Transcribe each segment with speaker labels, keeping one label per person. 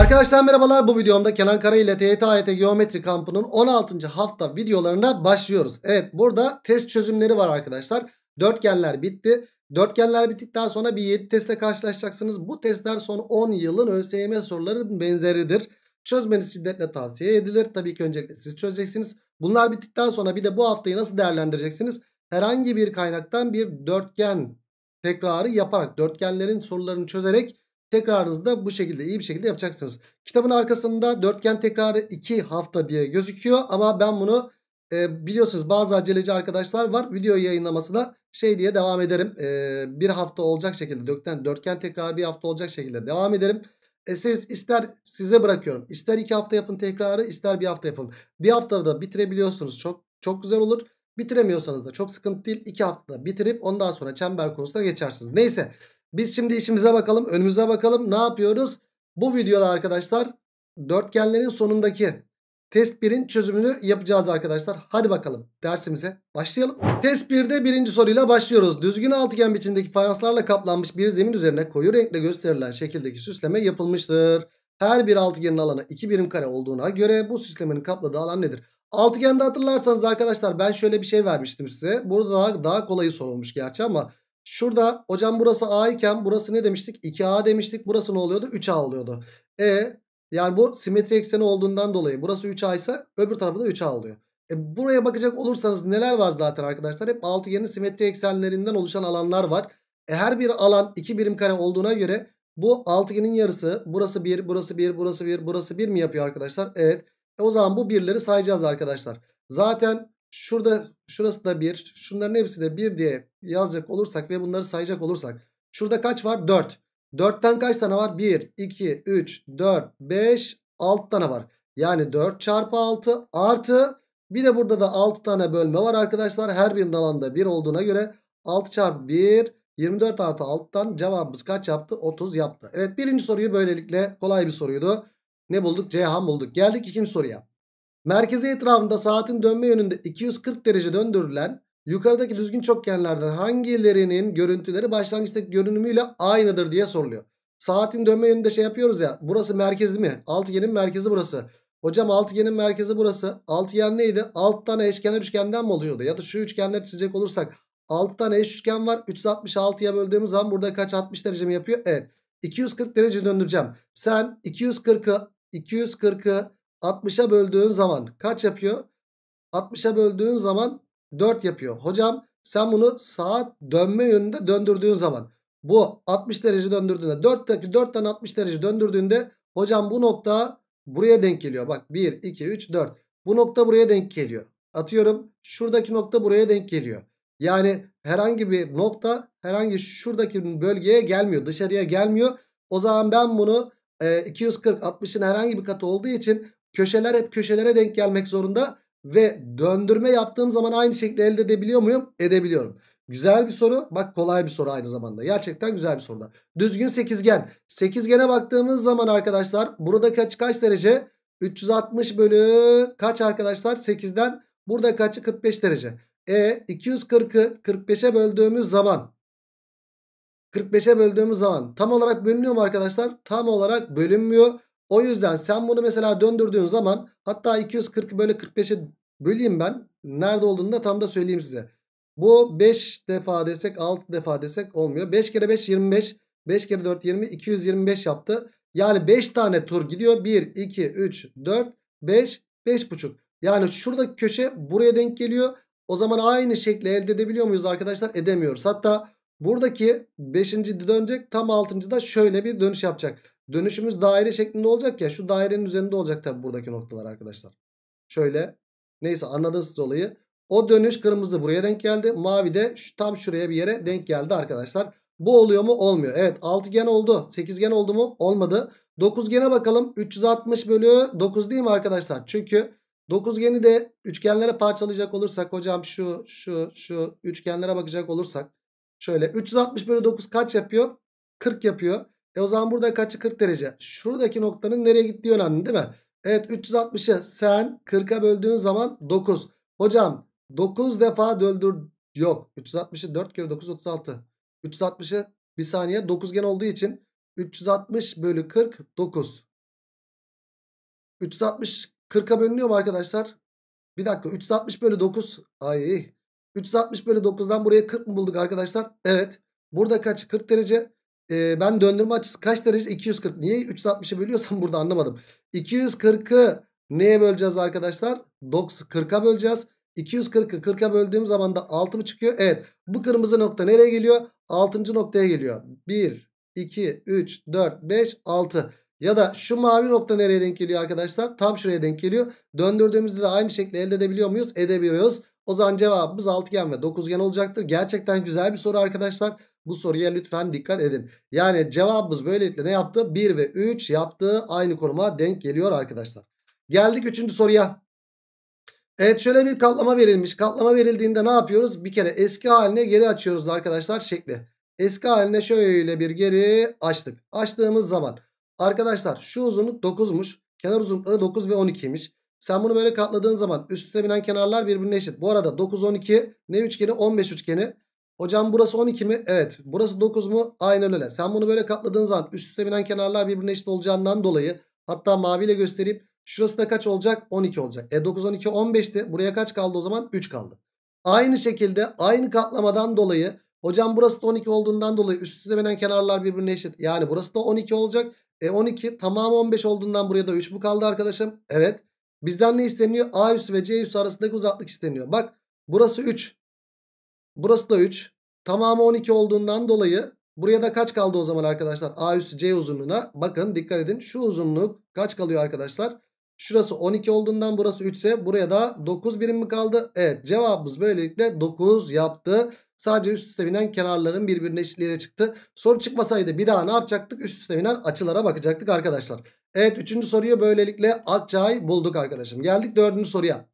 Speaker 1: Arkadaşlar merhabalar bu videomda Kenan Kara ile TYT AYT e Geometri Kampı'nın 16. hafta videolarına başlıyoruz. Evet burada test çözümleri var arkadaşlar. Dörtgenler bitti. Dörtgenler bittikten sonra bir 7 testle karşılaşacaksınız. Bu testler son 10 yılın ÖSYM soruları benzeridir. Çözmeniz şiddetle tavsiye edilir. Tabii ki öncelikle siz çözeceksiniz. Bunlar bittikten sonra bir de bu haftayı nasıl değerlendireceksiniz? Herhangi bir kaynaktan bir dörtgen tekrarı yaparak dörtgenlerin sorularını çözerek Tekrarınızı da bu şekilde iyi bir şekilde yapacaksınız. Kitabın arkasında dörtgen tekrarı 2 hafta diye gözüküyor. Ama ben bunu e, biliyorsunuz bazı aceleci arkadaşlar var. Video yayınlamasına şey diye devam ederim. E, bir hafta olacak şekilde dörtgen, dörtgen tekrarı bir hafta olacak şekilde devam ederim. E siz ister size bırakıyorum. İster iki hafta yapın tekrarı ister bir hafta yapın. Bir haftada bitirebiliyorsunuz. Çok çok güzel olur. Bitiremiyorsanız da çok sıkıntı değil. iki haftada bitirip ondan sonra çember konusuna geçersiniz. Neyse. Biz şimdi işimize bakalım önümüze bakalım ne yapıyoruz? Bu videoda arkadaşlar dörtgenlerin sonundaki test 1'in çözümünü yapacağız arkadaşlar. Hadi bakalım dersimize başlayalım. Test 1'de birinci soruyla başlıyoruz. Düzgün altıgen biçimdeki fayanslarla kaplanmış bir zemin üzerine koyu renkle gösterilen şekildeki süsleme yapılmıştır. Her bir altıgenin alanı 2 birim kare olduğuna göre bu süslemenin kapladığı alan nedir? Altıgende hatırlarsanız arkadaşlar ben şöyle bir şey vermiştim size. Burada daha, daha kolayı sorulmuş gerçi ama Şurada hocam burası A iken burası ne demiştik? 2A demiştik. Burası ne oluyordu? 3A oluyordu. E yani bu simetri ekseni olduğundan dolayı burası 3A ise öbür tarafı da 3A oluyor. E, buraya bakacak olursanız neler var zaten arkadaşlar? Hep altıgenin simetri eksenlerinden oluşan alanlar var. E, her bir alan 2 birim kare olduğuna göre bu altıgenin yarısı burası 1, burası 1, burası 1, burası 1 mi yapıyor arkadaşlar? Evet. E, o zaman bu birleri sayacağız arkadaşlar. Zaten Şurada şurası da 1. Şunların hepsi de 1 diye yazacak olursak ve bunları sayacak olursak. Şurada kaç var? 4. 4'ten kaç tane var? 1, 2, 3, 4, 5, 6 tane var. Yani 4 çarpı 6 artı bir de burada da 6 tane bölme var arkadaşlar. Her birinin alanda 1 olduğuna göre 6 çarpı 1 24 artı 6'tan cevabımız kaç yaptı? 30 yaptı. Evet birinci soruyu böylelikle kolay bir soruydu. Ne bulduk? Ceyhan bulduk. Geldik ikinci soruya. Merkezi etrafında saatin dönme yönünde 240 derece döndürülen yukarıdaki düzgün çokgenlerden hangilerinin görüntüleri başlangıçtaki görünümüyle aynıdır diye soruluyor. Saatin dönme yönünde şey yapıyoruz ya burası merkezi mi? Altıgenin merkezi burası. Hocam altıgenin merkezi burası. Altıgen neydi? Alt tane eşkenar üçgenden mi oluyordu? Ya da şu üçgenleri çizecek olursak alt tane eş üçgen var. 366'ya böldüğümüz zaman burada kaç 60 derece mi yapıyor? Evet. 240 derece döndüreceğim. Sen 240'ı 240'ı 60'a böldüğün zaman kaç yapıyor? 60'a böldüğün zaman 4 yapıyor. Hocam sen bunu saat dönme yönünde döndürdüğün zaman bu 60 derece döndürdüğünde 4, 4'ten 60 derece döndürdüğünde hocam bu nokta buraya denk geliyor. Bak 1, 2, 3, 4. Bu nokta buraya denk geliyor. Atıyorum şuradaki nokta buraya denk geliyor. Yani herhangi bir nokta herhangi şuradaki bölgeye gelmiyor. Dışarıya gelmiyor. O zaman ben bunu e, 240 60'ın herhangi bir katı olduğu için Köşeler hep köşelere denk gelmek zorunda. Ve döndürme yaptığım zaman aynı şekilde elde edebiliyor muyum? Edebiliyorum. Güzel bir soru. Bak kolay bir soru aynı zamanda. Gerçekten güzel bir soru da. Düzgün sekizgen. Sekizgene baktığımız zaman arkadaşlar burada kaç kaç derece? 360 bölü kaç arkadaşlar? 8'den burada kaçı 45 derece. E 240'ı 45'e böldüğümüz zaman 45'e böldüğümüz zaman tam olarak bölünüyor mu arkadaşlar? Tam olarak bölünmüyor. O yüzden sen bunu mesela döndürdüğün zaman hatta 240 böyle 45'e böleyim ben. Nerede olduğunu da tam da söyleyeyim size. Bu 5 defa desek 6 defa desek olmuyor. 5 kere 5 25. 5 kere 4 20 225 yaptı. Yani 5 tane tur gidiyor. 1 2 3 4 5 5,5. Yani şuradaki köşe buraya denk geliyor. O zaman aynı şekli elde edebiliyor muyuz arkadaşlar? Edemiyoruz. Hatta buradaki 5. dönecek tam 6. da şöyle bir dönüş yapacak. Dönüşümüz daire şeklinde olacak ya. Şu dairenin üzerinde olacak tabi buradaki noktalar arkadaşlar. Şöyle. Neyse anladınız olayı. O dönüş kırmızı buraya denk geldi. Mavi de şu, tam şuraya bir yere denk geldi arkadaşlar. Bu oluyor mu? Olmuyor. Evet altıgen oldu. Sekizgen oldu mu? Olmadı. Dokuzgene bakalım. 360 bölü 9 değil mi arkadaşlar? Çünkü dokuzgeni de üçgenlere parçalayacak olursak hocam şu şu şu üçgenlere bakacak olursak şöyle 360 bölü 9 kaç yapıyor? 40 yapıyor. E o zaman burada kaçı 40 derece. Şuradaki noktanın nereye gittiği önemli değil mi? Evet 360'ı sen 40'a böldüğün zaman 9. Hocam 9 defa döldür. Yok 360'ı 4 kere 9 36. 360'ı bir saniye gen olduğu için 360 bölü 40 9. 360 40'a bölünüyor mu arkadaşlar? Bir dakika 360 bölü 9. Ay 360 bölü 9'dan buraya 40 mı bulduk arkadaşlar? Evet. Burada kaç? 40 derece e, ben döndürme açısı kaç derece? 240. Niye 360'ı bölüyorsam burada anlamadım. 240'ı neye böleceğiz arkadaşlar? 40'a böleceğiz. 240'ı 40'a böldüğüm zaman da 6 mı çıkıyor? Evet. Bu kırmızı nokta nereye geliyor? 6. noktaya geliyor. 1, 2, 3, 4, 5, 6. Ya da şu mavi nokta nereye denk geliyor arkadaşlar? Tam şuraya denk geliyor. Döndürdüğümüzde de aynı şekilde elde edebiliyor muyuz? Edebiliyoruz. O zaman cevabımız altıgen ve dokuzgen olacaktır. Gerçekten güzel bir soru arkadaşlar. Bu soruya lütfen dikkat edin. Yani cevabımız böylelikle ne yaptı? 1 ve 3 yaptı. Aynı konuma denk geliyor arkadaşlar. Geldik 3. soruya. Evet şöyle bir katlama verilmiş. Katlama verildiğinde ne yapıyoruz? Bir kere eski haline geri açıyoruz arkadaşlar şekli. Eski haline şöyle bir geri açtık. Açtığımız zaman arkadaşlar şu uzunluk 9'muş. Kenar uzunlukları 9 ve 12'ymiş. Sen bunu böyle katladığın zaman üst binen kenarlar birbirine eşit. Bu arada 9, 12 ne üçgeni? 15 üçgeni. Hocam burası 12 mi? Evet. Burası 9 mu? Aynen öyle. Sen bunu böyle katladığın zaman üst üste binen kenarlar birbirine eşit olacağından dolayı hatta maviyle göstereyim. Şurası da kaç olacak? 12 olacak. E 9, 12, 15'ti. Buraya kaç kaldı o zaman? 3 kaldı. Aynı şekilde aynı katlamadan dolayı hocam burası da 12 olduğundan dolayı üst üste binen kenarlar birbirine eşit. Yani burası da 12 olacak. E 12 tamamı 15 olduğundan buraya da 3 mu kaldı arkadaşım? Evet. Bizden ne isteniyor? A üssü ve C üssü arasındaki uzaklık isteniyor. Bak burası 3. Burası da 3. Tamamı 12 olduğundan dolayı buraya da kaç kaldı o zaman arkadaşlar? A üstü C uzunluğuna bakın dikkat edin. Şu uzunluk kaç kalıyor arkadaşlar? Şurası 12 olduğundan burası 3 ise buraya da 9 birim mi kaldı? Evet cevabımız böylelikle 9 yaptı. Sadece üst üste binen kenarların birbirine eşitliğiyle çıktı. Soru çıkmasaydı bir daha ne yapacaktık? Üst üste binen açılara bakacaktık arkadaşlar. Evet 3. soruyu böylelikle Atçay bulduk arkadaşım. Geldik 4. soruya.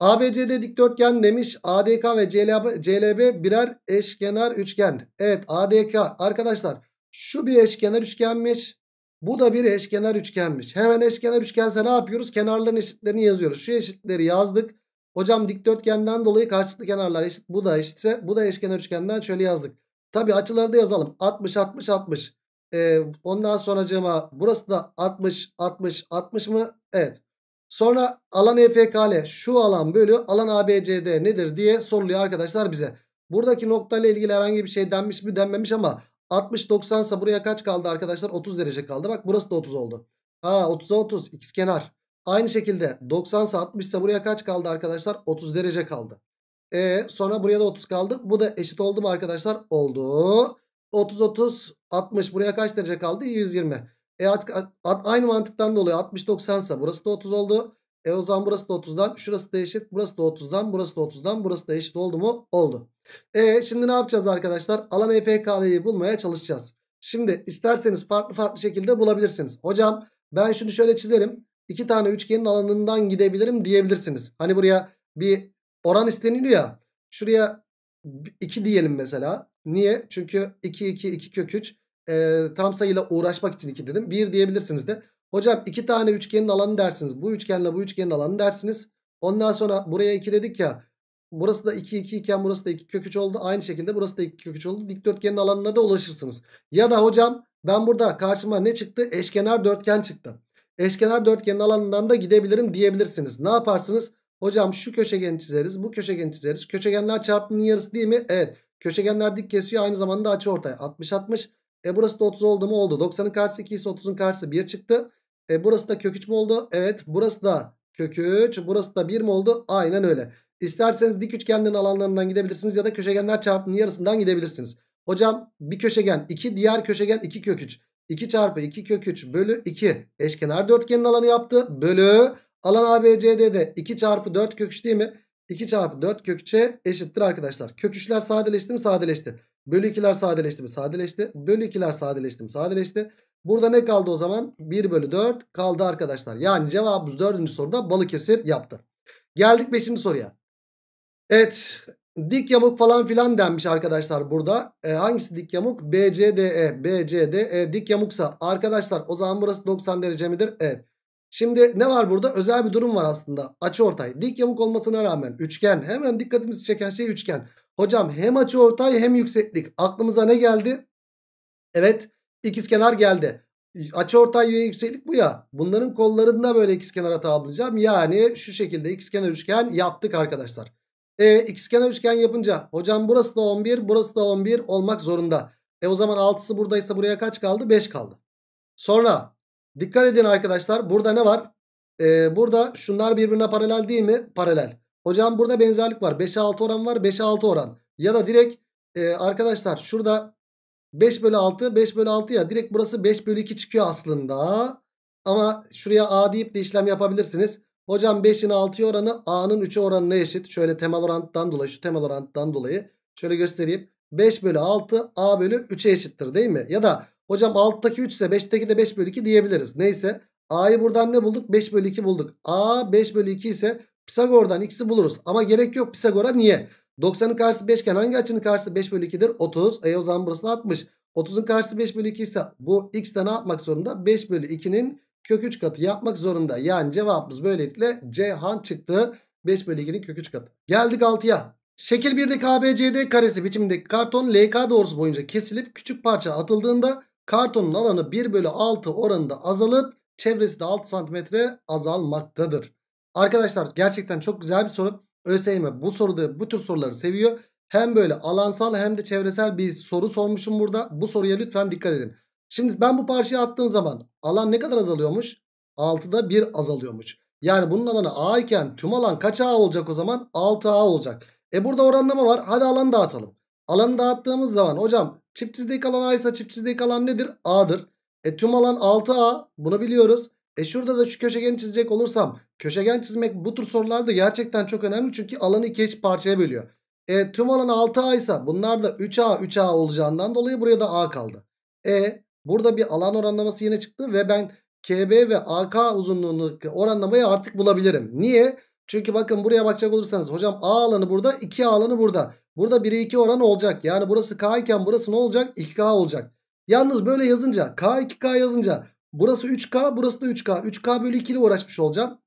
Speaker 1: ABCD dikdörtgen demiş. ADK ve CLB, CLB birer eşkenar üçgen. Evet ADK arkadaşlar şu bir eşkenar üçgenmiş. Bu da bir eşkenar üçgenmiş. Hemen eşkenar üçgense ne yapıyoruz? Kenarların eşitlerini yazıyoruz. Şu eşitleri yazdık. Hocam dikdörtgenden dolayı karşılıklı kenarlar eşit. Bu da eşitse bu da eşkenar üçgenden şöyle yazdık. Tabi açıları da yazalım. 60 60 60. Ee, ondan sonracığıma burası da 60 60 60 mı? Evet. Sonra alan EFKL şu alan bölü alan ABCD nedir diye soruluyor arkadaşlar bize. Buradaki nokta ilgili herhangi bir şey denmiş mi denmemiş ama 60-90 ise buraya kaç kaldı arkadaşlar? 30 derece kaldı. Bak burası da 30 oldu. Ha 30'a 30 x kenar. Aynı şekilde 90 ise 60 ise buraya kaç kaldı arkadaşlar? 30 derece kaldı. E, sonra buraya da 30 kaldı. Bu da eşit oldu mu arkadaşlar? Oldu. 30 30 60 buraya kaç derece kaldı? 120. E at, at, aynı mantıktan dolayı 60 90 ise burası da 30 oldu. E o zaman burası da 30'dan. Şurası da eşit. Burası da 30'dan. Burası da 30'dan. Burası da eşit oldu mu? Oldu. E şimdi ne yapacağız arkadaşlar? Alan EPK'yı bulmaya çalışacağız. Şimdi isterseniz farklı farklı şekilde bulabilirsiniz. Hocam ben şunu şöyle çizerim. İki tane üçgenin alanından gidebilirim diyebilirsiniz. Hani buraya bir oran isteniliyor ya. Şuraya 2 diyelim mesela. Niye? Çünkü 2 2 2 kök 3 e, tam sayıyla uğraşmak için 2 dedim. 1 diyebilirsiniz de. Hocam 2 tane üçgenin alanı dersiniz. Bu üçgenle bu üçgenin alanı dersiniz. Ondan sonra buraya 2 dedik ya. Burası da 2 2 iken burası da 2 kök 3 oldu. Aynı şekilde burası da 2 kök 3 oldu. Dikdörtgenin alanına da ulaşırsınız. Ya da hocam ben burada karşıma ne çıktı? Eşkenar dörtgen çıktı. Eşkenar dörtgenin alanından da gidebilirim diyebilirsiniz. Ne yaparsınız? Hocam şu köşegeni çizeriz, bu köşegeni çizeriz. Köşegenler çarpımının yarısı değil mi? Evet. Köşegenler dik kesiyor aynı zamanda açı ortaya. 60 60. E burası da 30 oldu mu? Oldu. 90'ın karşısı 2 ise 30'un karşısı 1 çıktı. E burası da kök 3 mü oldu? Evet. Burası da kök 3. Burası da 1 mi oldu? Aynen öyle. İsterseniz dik üçgenlerin alanlarından gidebilirsiniz ya da köşegenler çarpımının yarısından gidebilirsiniz. Hocam bir köşegen 2 diğer köşegen 2 kök 3. 2 çarpı 2 kök 3 bölü 2 eşkenar dörtgenin alanı yaptı. Bölü alan ABCD'de 2 çarpı 4 kök 3 değil mi? 2 çarpı 4 kök 3'e eşittir arkadaşlar. Kök 3'ler sadeleşti mi? Sadeleşti. Bölü 2'ler sadeleşti mi? Sadeleşti. Bölü 2'ler sadeleşti mi? Sadeleşti. Burada ne kaldı o zaman? 1 bölü 4 kaldı arkadaşlar. Yani cevabımız 4. soruda Balıkesir yaptı. Geldik 5. soruya. Evet dik yamuk falan filan denmiş arkadaşlar burada. E, hangisi dik yamuk? BCDE. BCDE dik yamuksa arkadaşlar o zaman burası 90 derece midir? Evet. Şimdi ne var burada? Özel bir durum var aslında. Açı ortay. Dik yamuk olmasına rağmen üçgen. Hemen dikkatimizi çeken şey üçgen. Hocam hem açı ortay hem yükseklik. Aklımıza ne geldi? Evet ikizkenar geldi. Açı ortay ve yükseklik bu ya. Bunların kollarında böyle ikizkenara tamamlayacağım. Yani şu şekilde ikizkenar üçgen yaptık arkadaşlar. E, ikizkenar üçgen yapınca hocam burası da 11 burası da 11 olmak zorunda. E o zaman 6'sı buradaysa buraya kaç kaldı? 5 kaldı. Sonra Dikkat edin arkadaşlar. Burada ne var? Ee, burada şunlar birbirine paralel değil mi? Paralel. Hocam burada benzerlik var. 5'e 6 oran var. 5'e 6 oran. Ya da direkt e, arkadaşlar şurada 5 bölü 6. 5 bölü 6 ya. Direkt burası 5 bölü 2 çıkıyor aslında. Ama şuraya A deyip de işlem yapabilirsiniz. Hocam 5'in 6'ya oranı A'nın 3'e oranına eşit. Şöyle temel oranttan dolayı. Şu temel oranttan dolayı. Şöyle göstereyim. 5 bölü 6 A bölü 3'e eşittir değil mi? Ya da Hocam alttaki 3 ise 5'teki de 5 bölü 2 diyebiliriz. Neyse A'yı buradan ne bulduk? 5 bölü 2 bulduk. A 5 bölü 2 ise Pisagor'dan x'i buluruz. Ama gerek yok Pisagor'a niye? 90'ın karşısı 5 iken hangi açının karşısı 5 bölü 2'dir? 30. E o zaman burası 60. 30'un karşısı 5 bölü 2 ise bu x'de ne yapmak zorunda? 5 bölü 2'nin kök 3 katı yapmak zorunda. Yani cevabımız böylelikle C han çıktı. 5 bölü 2'nin kök 3 katı. Geldik 6'ya. Şekil 1'deki ABCD karesi biçimindeki karton LK doğrusu boyunca kesilip küçük parça atıldığında Kartonun alanı 1 bölü 6 oranında azalıp çevresi de 6 santimetre azalmaktadır. Arkadaşlar gerçekten çok güzel bir soru. ÖSYM bu soruda bu tür soruları seviyor. Hem böyle alansal hem de çevresel bir soru sormuşum burada. Bu soruya lütfen dikkat edin. Şimdi ben bu parçayı attığım zaman alan ne kadar azalıyormuş? 6'da 1 azalıyormuş. Yani bunun alanı A iken tüm alan kaç A olacak o zaman? 6A olacak. E burada oranlama var. Hadi alan dağıtalım. Alanı dağıttığımız zaman hocam çift çizdik alan A ise çift çizdik alan nedir? A'dır. E tüm alan 6A bunu biliyoruz. E şurada da şu köşegen çizecek olursam köşegen çizmek bu tür sorularda gerçekten çok önemli. Çünkü alanı ikiye parçaya bölüyor. E tüm alan 6A ise bunlar da 3A 3A olacağından dolayı buraya da A kaldı. E burada bir alan oranlaması yine çıktı ve ben KB ve AK uzunluğunu oranlamayı artık bulabilirim. Niye? Çünkü bakın buraya bakacak olursanız hocam A alanı burada 2A alanı burada. Burada 1'e 2 oranı olacak. Yani burası K iken burası ne olacak? 2K olacak. Yalnız böyle yazınca K 2K yazınca burası 3K burası da 3K. 3K bölü 2 ile uğraşmış olacağım.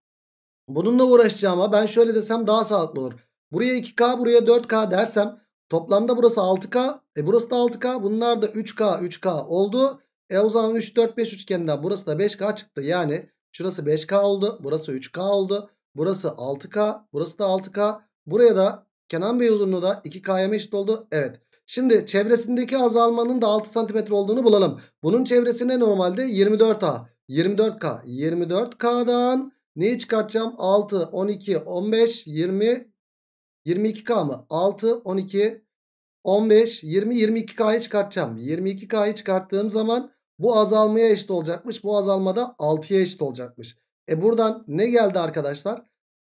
Speaker 1: Bununla uğraşacağıma ben şöyle desem daha sağlıklı olur. Buraya 2K buraya 4K dersem toplamda burası 6K. E burası da 6K bunlar da 3K 3K oldu. E o zaman 3 4 5 üçgeninden burası da 5K çıktı. Yani şurası 5K oldu burası 3K oldu. Burası 6K. Burası da 6K. Buraya da Kenan Bey uzunluğu da 2K'ya eşit oldu. Evet. Şimdi çevresindeki azalmanın da 6 cm olduğunu bulalım. Bunun çevresine normalde 24A. 24K. 24K'dan neyi çıkartacağım? 6, 12, 15, 20, 22K mı? 6, 12, 15, 20, 22K'yı çıkartacağım. 22K'yı çıkarttığım zaman bu azalmaya eşit olacakmış. Bu azalma azalmada 6'ya eşit olacakmış. E buradan ne geldi arkadaşlar?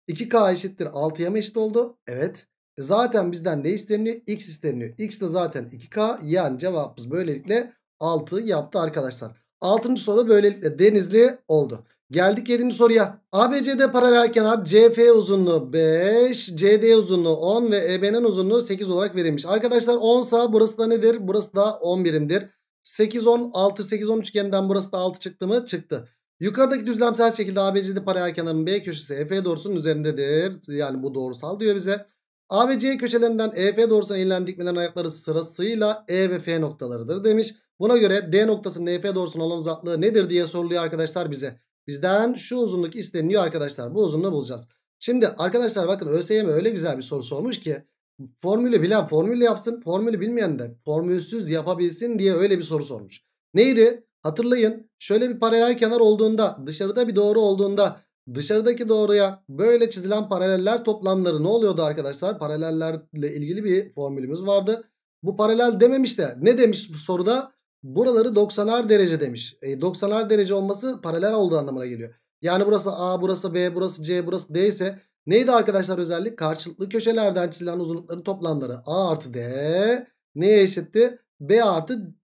Speaker 1: 2K eşittir 6'ya mı eşit oldu? Evet. E zaten bizden ne isteniyor? X isteniyor. X de zaten 2K. Yani cevabımız böylelikle 6 yaptı arkadaşlar. 6. soru böylelikle denizli oldu. Geldik 7. soruya. ABCD paralel kenar CF uzunluğu 5, CD uzunluğu 10 ve EB'nin uzunluğu 8 olarak verilmiş. Arkadaşlar 10 sağ burası da nedir? Burası da 11'imdir. 8, 10, 6, 8, 10 üçgeninden burası da 6 çıktı mı? Çıktı. Yukarıdaki düzlemsel şekilde ABC'de paralel kenarın B köşesi EF doğrusunun üzerindedir. Yani bu doğrusal diyor bize. ABC köşelerinden EF doğrusuna eğilen dikmelerin ayakları sırasıyla E ve F noktalarıdır demiş. Buna göre D noktasının EF doğrusunun olan uzaklığı nedir diye soruluyor arkadaşlar bize. Bizden şu uzunluk isteniyor arkadaşlar. Bu uzunluğu bulacağız. Şimdi arkadaşlar bakın ÖSYM öyle güzel bir soru sormuş ki formülü bilen formülü yapsın, formülü bilmeyen de formülsüz yapabilsin diye öyle bir soru sormuş. Neydi? Hatırlayın şöyle bir paralel kenar olduğunda dışarıda bir doğru olduğunda dışarıdaki doğruya böyle çizilen paraleller toplamları ne oluyordu arkadaşlar? Paralellerle ilgili bir formülümüz vardı. Bu paralel dememiş de ne demiş soruda? Buraları 90'ar derece demiş. E, 90'ar derece olması paralel olduğu anlamına geliyor. Yani burası A, burası B, burası C, burası D ise neydi arkadaşlar özellik? Karşılıklı köşelerden çizilen uzunlukların toplamları A artı D neye eşitti? B artı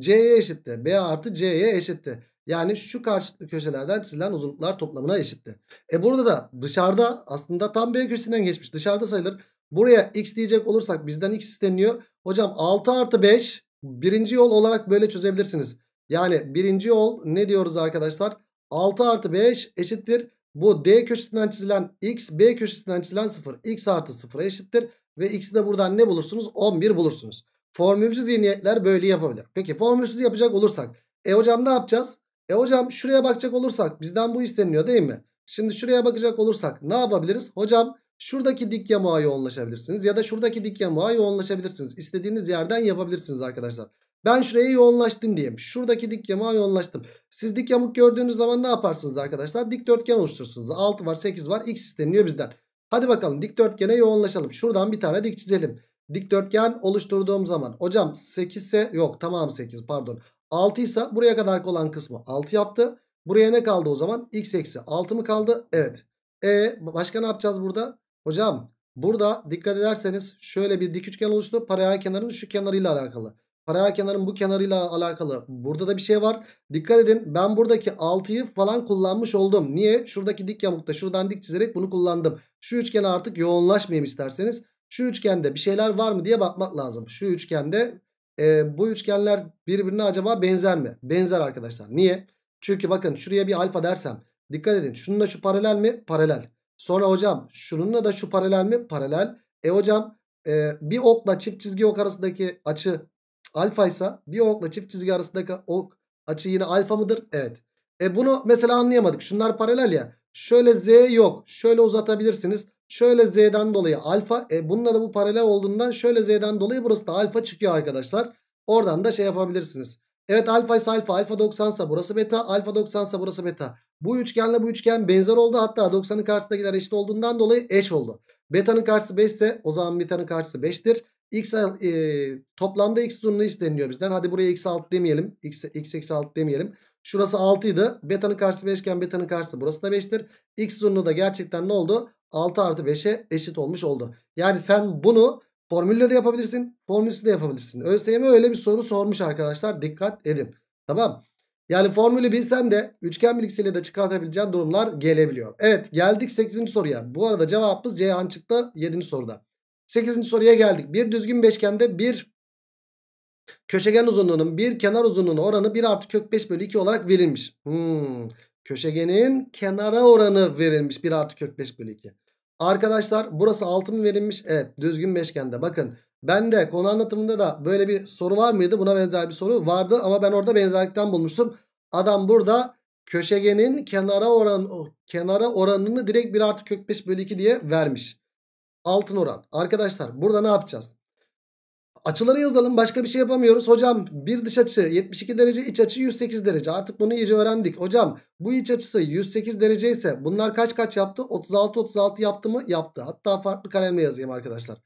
Speaker 1: C'ye eşitti. B artı C'ye eşitti. Yani şu karşılıklı köşelerden çizilen uzunluklar toplamına eşitti. E burada da dışarıda aslında tam B köşesinden geçmiş. Dışarıda sayılır. Buraya x diyecek olursak bizden x isteniyor. Hocam 6 artı 5 birinci yol olarak böyle çözebilirsiniz. Yani birinci yol ne diyoruz arkadaşlar? 6 artı 5 eşittir. Bu D köşesinden çizilen x, B köşesinden çizilen 0. x artı 0 eşittir. Ve x'i de buradan ne bulursunuz? 11 bulursunuz. Formülcü zihniyetler böyle yapabilir. Peki formülsüz yapacak olursak. E hocam ne yapacağız? E hocam şuraya bakacak olursak bizden bu isteniliyor değil mi? Şimdi şuraya bakacak olursak ne yapabiliriz? Hocam şuradaki dik yamuğa yoğunlaşabilirsiniz ya da şuradaki dik yamuğa yoğunlaşabilirsiniz. İstediğiniz yerden yapabilirsiniz arkadaşlar. Ben şuraya yoğunlaştım diyeyim. Şuradaki dik yamuğa yoğunlaştım. Siz dik yamuk gördüğünüz zaman ne yaparsınız arkadaşlar? Dikdörtgen oluşturursunuz. 6 var 8 var x isteniyor bizden. Hadi bakalım dikdörtgene yoğunlaşalım. Şuradan bir tane dik çizelim dikdörtgen oluşturduğum zaman hocam 8 ise yok tamam 8 pardon 6 ise buraya kadar olan kısmı 6 yaptı. Buraya ne kaldı o zaman? X eksi 6 mı kaldı? Evet. E başka ne yapacağız burada? Hocam burada dikkat ederseniz şöyle bir dik üçgen oluştu. Paralel kenarın şu kenarıyla alakalı. Paralel kenarın bu kenarıyla alakalı. Burada da bir şey var. Dikkat edin ben buradaki 6'yı falan kullanmış oldum. Niye? Şuradaki dik yamukta şuradan dik çizerek bunu kullandım. Şu üçgene artık yoğunlaşmayayım isterseniz. Şu üçgende bir şeyler var mı diye bakmak lazım. Şu üçgende e, bu üçgenler birbirine acaba benzer mi? Benzer arkadaşlar. Niye? Çünkü bakın şuraya bir alfa dersem dikkat edin. Şununla şu paralel mi? Paralel. Sonra hocam şununla da şu paralel mi? Paralel. E hocam e, bir okla çift çizgi ok arasındaki açı alfa ise bir okla çift çizgi arasındaki ok açı yine alfa mıdır? Evet. E bunu mesela anlayamadık. Şunlar paralel ya. Şöyle z yok. Şöyle uzatabilirsiniz. Şöyle z'den dolayı alfa. E, bununla da bu paralel olduğundan şöyle z'den dolayı burası da alfa çıkıyor arkadaşlar. Oradan da şey yapabilirsiniz. Evet alfa ise alfa. Alfa 90 ise burası beta. Alfa 90 ise burası beta. Bu üçgenle bu üçgen benzer oldu. Hatta 90'ın karşısındakiler eşit olduğundan dolayı eş oldu. Beta'nın karşısı 5 ise o zaman beta'nın karşısı 5'tir. X e, toplamda x uzunluğu isteniliyor bizden. Hadi buraya x alt demeyelim. X, x eksi alt demeyelim. Şurası 6 idi. Beta'nın karşısı 5 iken beta'nın karşısı burası da 5'tir. X uzunluğu da gerçekten ne oldu? 6 artı 5'e eşit olmuş oldu. Yani sen bunu formülle de yapabilirsin. Formülsü de yapabilirsin. ÖSYM öyle bir soru sormuş arkadaşlar. Dikkat edin. Tamam. Yani formülü bilsen de üçgen bilgisiyle de çıkartabileceğin durumlar gelebiliyor. Evet geldik 8. soruya. Bu arada cevabımız Ceyhan çıktı 7. soruda. 8. soruya geldik. Bir düzgün beşgende bir köşegen uzunluğunun bir kenar uzunluğunun oranı 1 artı kök 5 bölü 2 olarak verilmiş. Hmm. Köşegenin kenara oranı verilmiş. 1 artı kök 5 bölü 2. Arkadaşlar burası 6 mı verilmiş? Evet düzgün beşgende. Bakın ben de konu anlatımında da böyle bir soru var mıydı? Buna benzer bir soru vardı ama ben orada benzerlikten bulmuştum. Adam burada köşegenin kenara oranı kenara oranını direkt 1 artı kök 5 bölü 2 diye vermiş. Altın oran. Arkadaşlar burada ne yapacağız? Açıları yazalım başka bir şey yapamıyoruz. Hocam bir dış açı 72 derece iç açı 108 derece. Artık bunu iyice öğrendik. Hocam bu iç açısı 108 derece ise bunlar kaç kaç yaptı? 36-36 yaptı mı? Yaptı. Hatta farklı kalemle yazayım arkadaşlar.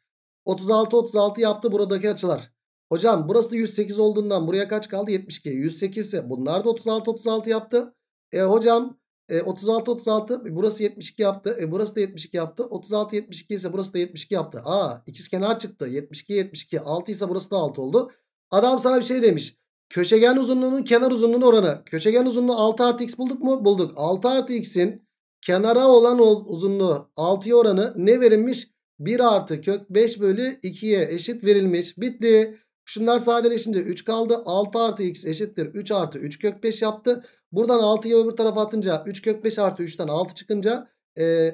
Speaker 1: 36-36 yaptı buradaki açılar. Hocam burası da 108 olduğundan buraya kaç kaldı? 72. 108 ise bunlar da 36-36 yaptı. E hocam e, 36 36 e, burası 72 yaptı. E, burası da 72 yaptı. 36 72 ise burası da 72 yaptı. Aa ikiz kenar çıktı. 72 72 6 ise burası da 6 oldu. Adam sana bir şey demiş. Köşegen uzunluğunun kenar uzunluğunun oranı. Köşegen uzunluğu 6 artı x bulduk mu? Bulduk. 6 artı x'in kenara olan uzunluğu 6'ya oranı ne verilmiş? 1 artı kök 5 bölü 2'ye eşit verilmiş. Bitti. Şunlar sadeleşince 3 kaldı. 6 artı x eşittir 3 artı 3 kök 5 yaptı. Buradan 6'yı öbür tarafa atınca 3 kök 5 artı 3'ten 6 çıkınca e,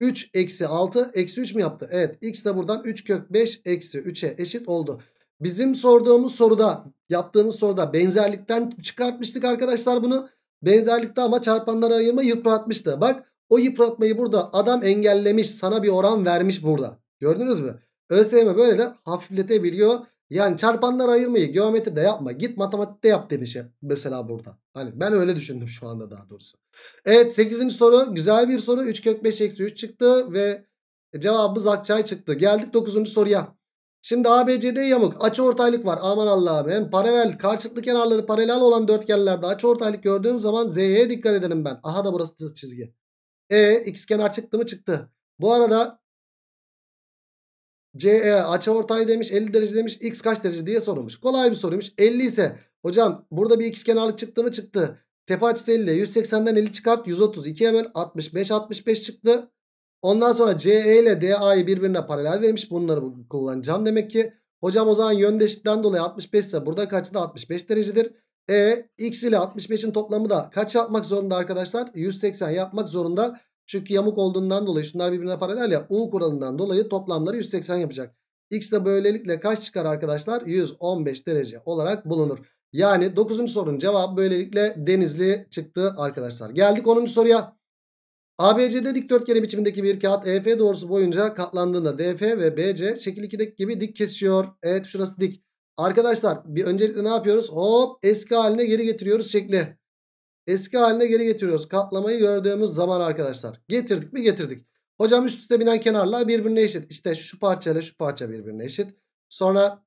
Speaker 1: 3 eksi 6 eksi 3 mi yaptı? Evet x de buradan 3 kök 5 eksi 3'e eşit oldu. Bizim sorduğumuz soruda yaptığımız soruda benzerlikten çıkartmıştık arkadaşlar bunu. Benzerlikte ama çarpanlara ayırma yıpratmıştı. Bak o yıpratmayı burada adam engellemiş sana bir oran vermiş burada. Gördünüz mü? ÖSYM böyle de hafifletebiliyor. Yani çarpanlar ayırmayı geometride yapma. Git matematikte yap demiş mesela burada. Hani ben öyle düşündüm şu anda daha doğrusu. Evet 8. soru güzel bir soru. 3 kök 5 eksi 3 çıktı ve cevabımız Akçay çıktı. Geldik 9. soruya. Şimdi ABCD yamuk açı ortaylık var. Aman Allah'ım hem paralel karşılıklı kenarları paralel olan dörtgenlerde açı ortaylık gördüğüm zaman Z'ye dikkat edelim ben. Aha da burası çizgi. E x kenar çıktı mı çıktı. Bu arada CE açı ortay demiş 50 derece demiş x kaç derece diye sorulmuş. Kolay bir soruymuş 50 ise hocam burada bir x kenarlık çıktı mı çıktı. Tepe açısı 50 180'den 50 çıkart 130 2'ye böl 65 65 çıktı. Ondan sonra CE ile DA'yı birbirine paralel vermiş bunları kullanacağım demek ki. Hocam o zaman yöndeşitten dolayı 65 ise burada kaçtı da 65 derecedir. E x ile 65'in toplamı da kaç yapmak zorunda arkadaşlar? 180 yapmak zorunda. Çünkü yamuk olduğundan dolayı şunlar birbirine paralel ya U kuralından dolayı toplamları 180 yapacak. X de böylelikle kaç çıkar arkadaşlar? 115 derece olarak bulunur. Yani 9. sorunun cevabı böylelikle denizli çıktı arkadaşlar. Geldik 10. soruya. ABC'de dikdörtgeni biçimindeki bir kağıt EF doğrusu boyunca katlandığında DF ve BC şekil 2'deki gibi dik kesiyor. Evet şurası dik. Arkadaşlar bir öncelikle ne yapıyoruz? Hop eski haline geri getiriyoruz şekli. Eski haline geri getiriyoruz. Katlamayı gördüğümüz zaman arkadaşlar. Getirdik mi getirdik. Hocam üst üste binen kenarlar birbirine eşit. İşte şu parça ile şu parça birbirine eşit. Sonra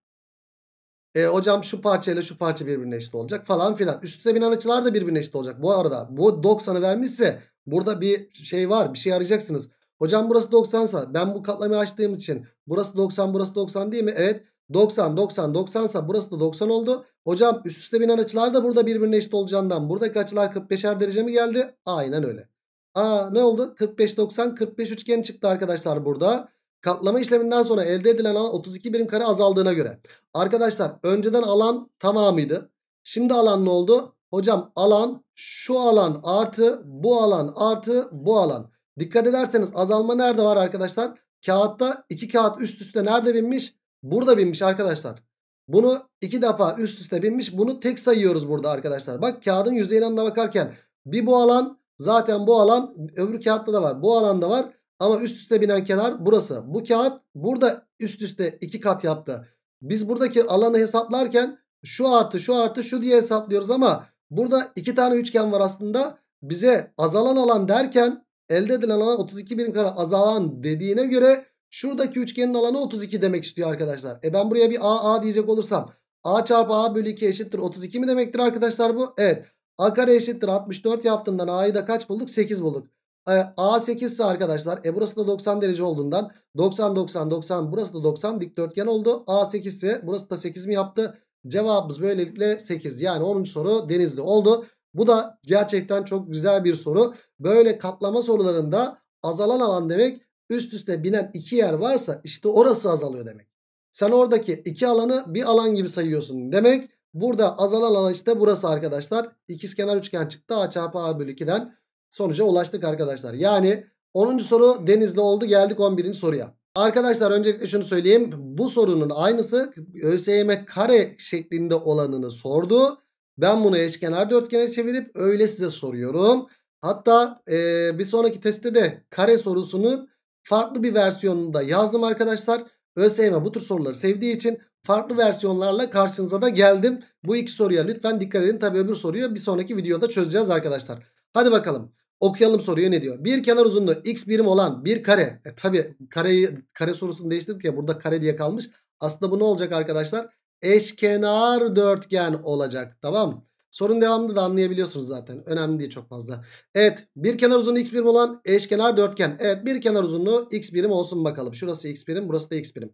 Speaker 1: e, hocam şu parça ile şu parça birbirine eşit olacak falan filan. Üst üste binen açılar da birbirine eşit olacak. Bu arada bu 90'ı vermişse burada bir şey var. Bir şey arayacaksınız. Hocam burası 90 sa ben bu katlamayı açtığım için burası 90 burası 90 değil mi? Evet. 90 90 90 sa burası da 90 oldu. Hocam üst üste binen açılar da burada birbirine eşit olacağından buradaki açılar 45'er derece mi geldi? Aynen öyle. Aa ne oldu? 45 90 45 üçgen çıktı arkadaşlar burada. Katlama işleminden sonra elde edilen alan 32 birim kare azaldığına göre. Arkadaşlar önceden alan tamamıydı. Şimdi alan ne oldu? Hocam alan şu alan artı bu alan artı bu alan. Dikkat ederseniz azalma nerede var arkadaşlar? Kağıtta iki kağıt üst üste nerede binmiş? Burada binmiş arkadaşlar. Bunu iki defa üst üste binmiş. Bunu tek sayıyoruz burada arkadaşlar. Bak kağıdın yüzeyine anına bakarken bir bu alan zaten bu alan öbür kağıtta da var. Bu alanda var ama üst üste binen kenar burası. Bu kağıt burada üst üste iki kat yaptı. Biz buradaki alanı hesaplarken şu artı şu artı şu diye hesaplıyoruz ama burada iki tane üçgen var aslında. Bize azalan alan derken elde edilen alan 32 bin kare azalan dediğine göre Şuradaki üçgenin alanı 32 demek istiyor arkadaşlar. E ben buraya bir a a diyecek olursam A çarpı A bölü 2 eşittir 32 mi demektir arkadaşlar bu? Evet. A kare eşittir 64 yaptığından A'yı da kaç bulduk? 8 bulduk. E, a 8 ise arkadaşlar e burası da 90 derece olduğundan 90 90 90 burası da 90 dikdörtgen oldu. A 8 ise burası da 8 mi yaptı? Cevabımız böylelikle 8 yani 10. soru denizli oldu. Bu da gerçekten çok güzel bir soru. Böyle katlama sorularında azalan alan demek üst üste binen iki yer varsa işte orası azalıyor demek. Sen oradaki iki alanı bir alan gibi sayıyorsun demek. Burada azalan alan işte burası arkadaşlar. İkizkenar üçgen çıktı. A çarpı A bölü 2'den sonuca ulaştık arkadaşlar. Yani 10. soru Denizli oldu. Geldik 11. soruya. Arkadaşlar öncelikle şunu söyleyeyim. Bu sorunun aynısı ÖSYM kare şeklinde olanını sordu. Ben bunu eşkenar dörtgene çevirip öyle size soruyorum. Hatta e, bir sonraki testte de kare sorusunun farklı bir versiyonunda yazdım arkadaşlar. ÖSYM bu tür soruları sevdiği için farklı versiyonlarla karşınıza da geldim. Bu iki soruya lütfen dikkat edin. Tabii öbür soruyu bir sonraki videoda çözeceğiz arkadaşlar. Hadi bakalım. Okuyalım soruyu ne diyor? Bir kenar uzunluğu x birim olan bir kare. E tabi kareyi kare sorusunu değiştirdik ya burada kare diye kalmış. Aslında bu ne olacak arkadaşlar? Eşkenar dörtgen olacak. Tamam mı? Sorun devamında da anlayabiliyorsunuz zaten. Önemli değil çok fazla. Evet bir kenar uzunluğu x birim olan eşkenar dörtgen. Evet bir kenar uzunluğu x birim olsun bakalım. Şurası x birim burası da x birim.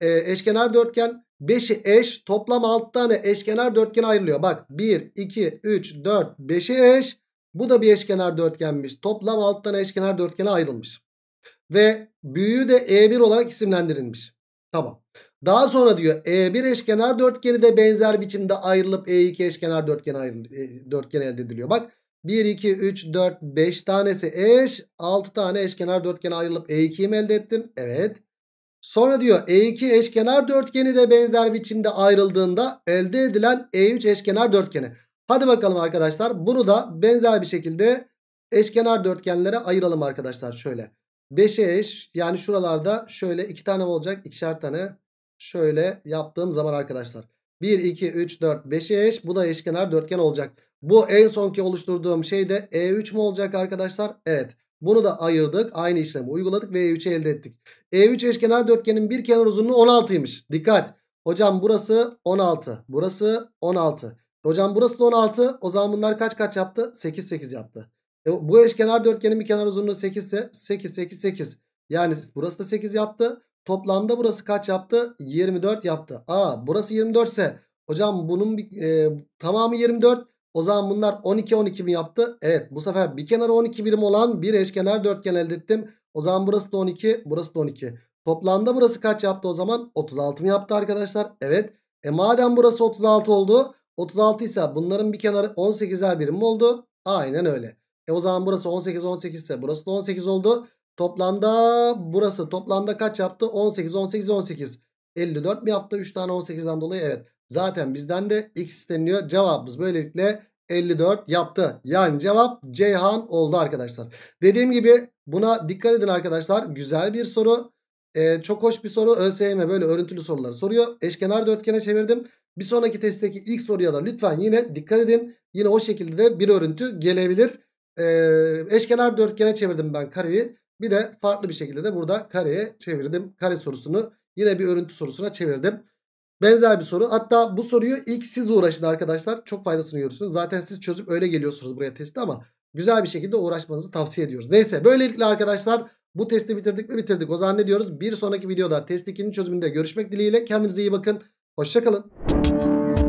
Speaker 1: Ee, eşkenar dörtgen 5'i eş toplam 6 tane eşkenar dörtgen ayrılıyor. Bak 1, 2, 3, 4, 5'i eş. Bu da bir eşkenar dörtgenmiş. Toplam 6 tane eşkenar dörtgene ayrılmış. Ve büyüğü de E1 olarak isimlendirilmiş. Tamam. Daha sonra diyor E1 eşkenar dörtgeni de benzer biçimde ayrılıp E2 eşkenar dörtgen, e dörtgen elde ediliyor. Bak 1, 2, 3, 4, 5 tanesi eş. 6 tane eşkenar dörtgen ayrılıp E2'yi mi elde ettim? Evet. Sonra diyor E2 eşkenar dörtgeni de benzer biçimde ayrıldığında elde edilen E3 eşkenar dörtgeni. Hadi bakalım arkadaşlar bunu da benzer bir şekilde eşkenar dörtgenlere ayıralım arkadaşlar şöyle. 5'e eş yani şuralarda şöyle 2 tane olacak 2'şer tane şöyle yaptığım zaman arkadaşlar. 1, 2, 3, 4, 5'e eş. Bu da eşkenar dörtgen olacak. Bu en sonki oluşturduğum şey de E3 mü olacak arkadaşlar? Evet. Bunu da ayırdık. Aynı işlemi uyguladık ve E3'ü elde ettik. E3 eşkenar dörtgenin bir kenar uzunluğu 16'ymış. Dikkat. Hocam burası 16. Burası 16. Hocam burası da 16. O zaman bunlar kaç kaç yaptı? 8 8 yaptı. E, bu eşkenar dörtgenin bir kenar uzunluğu 8 ise 8 8 8. Yani burası da 8 yaptı. Toplamda burası kaç yaptı? 24 yaptı. Aa burası 24 ise hocam bunun bir, e, tamamı 24. O zaman bunlar 12 12 mi yaptı? Evet bu sefer bir kenarı 12 birim olan bir eşkenar dörtgen elde ettim. O zaman burası da 12 burası da 12. Toplamda burası kaç yaptı o zaman? 36 mı yaptı arkadaşlar? Evet. E madem burası 36 oldu. 36 ise bunların bir kenarı 18'er birim mi oldu? Aynen öyle. E o zaman burası 18 18 ise burası da 18 oldu. Toplamda burası toplamda kaç yaptı? 18 18 18. 54 mi yaptı? 3 tane 18'den dolayı evet. Zaten bizden de x isteniyor. Cevabımız böylelikle 54 yaptı. Yani cevap Ceyhan oldu arkadaşlar. Dediğim gibi buna dikkat edin arkadaşlar. Güzel bir soru. Ee, çok hoş bir soru. ÖSYM böyle örüntülü soruları soruyor. Eşkenar dörtgene çevirdim. Bir sonraki testteki ilk soruya da lütfen yine dikkat edin. Yine o şekilde de bir örüntü gelebilir. Ee, eşkenar dörtgene çevirdim ben kareyi. Bir de farklı bir şekilde de burada kareye çevirdim. Kare sorusunu yine bir örüntü sorusuna çevirdim. Benzer bir soru. Hatta bu soruyu ilk siz uğraşın arkadaşlar. Çok faydasını görürsünüz. Zaten siz çözüp öyle geliyorsunuz buraya testi ama güzel bir şekilde uğraşmanızı tavsiye ediyoruz. Neyse böylelikle arkadaşlar bu testi bitirdik mi bitirdik. O zaman ne diyoruz? Bir sonraki videoda test 2'nin çözümünde görüşmek dileğiyle. Kendinize iyi bakın. Hoşçakalın.